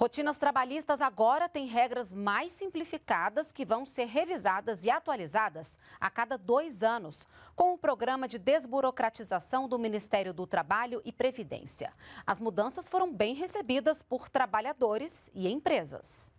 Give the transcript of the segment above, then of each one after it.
Rotinas trabalhistas agora têm regras mais simplificadas que vão ser revisadas e atualizadas a cada dois anos, com o programa de desburocratização do Ministério do Trabalho e Previdência. As mudanças foram bem recebidas por trabalhadores e empresas.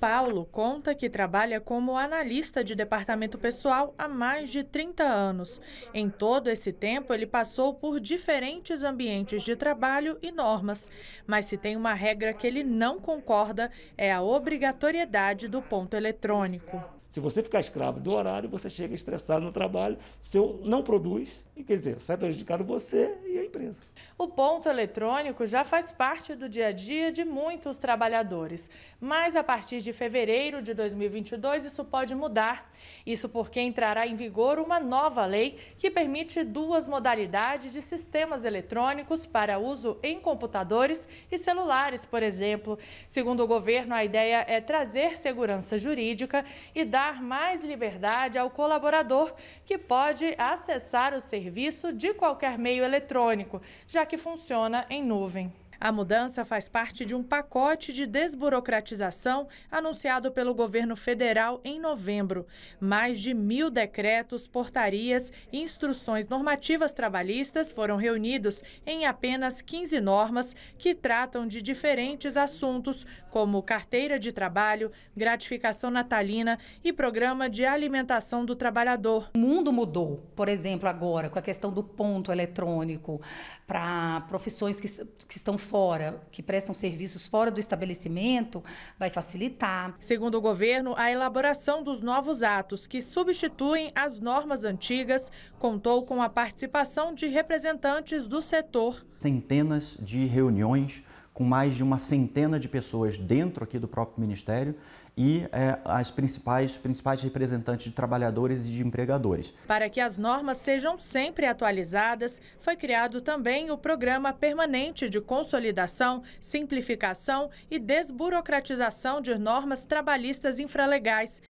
Paulo conta que trabalha como analista de departamento pessoal há mais de 30 anos. Em todo esse tempo, ele passou por diferentes ambientes de trabalho e normas. Mas se tem uma regra que ele não concorda, é a obrigatoriedade do ponto eletrônico. Se você ficar escravo do horário, você chega estressado no trabalho, seu não produz, e quer dizer, sai prejudicado você empresa. O ponto eletrônico já faz parte do dia a dia de muitos trabalhadores, mas a partir de fevereiro de 2022 isso pode mudar. Isso porque entrará em vigor uma nova lei que permite duas modalidades de sistemas eletrônicos para uso em computadores e celulares, por exemplo. Segundo o governo, a ideia é trazer segurança jurídica e dar mais liberdade ao colaborador que pode acessar o serviço de qualquer meio eletrônico eletrônico, já que funciona em nuvem. A mudança faz parte de um pacote de desburocratização anunciado pelo governo federal em novembro. Mais de mil decretos, portarias e instruções normativas trabalhistas foram reunidos em apenas 15 normas que tratam de diferentes assuntos, como carteira de trabalho, gratificação natalina e programa de alimentação do trabalhador. O mundo mudou, por exemplo, agora com a questão do ponto eletrônico para profissões que, que estão fora, que prestam serviços fora do estabelecimento, vai facilitar. Segundo o governo, a elaboração dos novos atos que substituem as normas antigas contou com a participação de representantes do setor. Centenas de reuniões com mais de uma centena de pessoas dentro aqui do próprio Ministério e é, as principais, principais representantes de trabalhadores e de empregadores. Para que as normas sejam sempre atualizadas, foi criado também o Programa Permanente de Consolidação, Simplificação e Desburocratização de Normas Trabalhistas Infralegais,